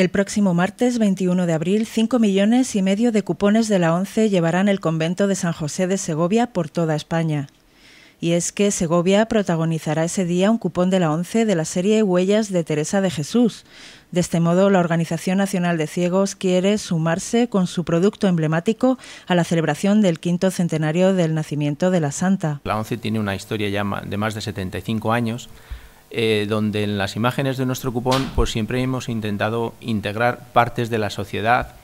El próximo martes 21 de abril, 5 millones y medio de cupones de la ONCE llevarán el convento de San José de Segovia por toda España. Y es que Segovia protagonizará ese día un cupón de la ONCE de la serie Huellas de Teresa de Jesús. De este modo, la Organización Nacional de Ciegos quiere sumarse con su producto emblemático a la celebración del quinto centenario del nacimiento de la Santa. La ONCE tiene una historia ya de más de 75 años eh, donde en las imágenes de nuestro cupón pues siempre hemos intentado integrar partes de la sociedad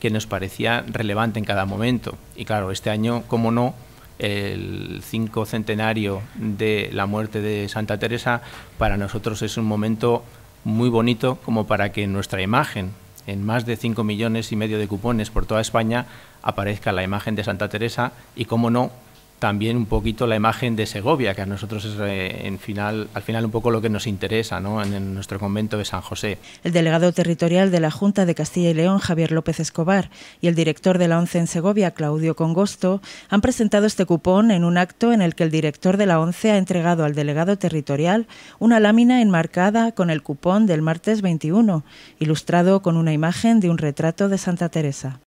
que nos parecía relevante en cada momento. Y claro, este año, como no, el cinco centenario de la muerte de Santa Teresa, para nosotros es un momento muy bonito como para que nuestra imagen, en más de 5 millones y medio de cupones por toda España, aparezca la imagen de Santa Teresa y, como no, también un poquito la imagen de Segovia, que a nosotros es eh, al final un poco lo que nos interesa en, en, nuestro convento de San José. El delegado territorial de la Junta de Castilla y León, Javier López Escobar, y el director de la ONCE en Segovia, Claudio Congosto, han presentado este cupón en un acto en el que el director de la ONCE ha entregado al delegado territorial una lámina enmarcada con el cupón del martes 21, ilustrado con una imagen de un retrato de Santa Teresa.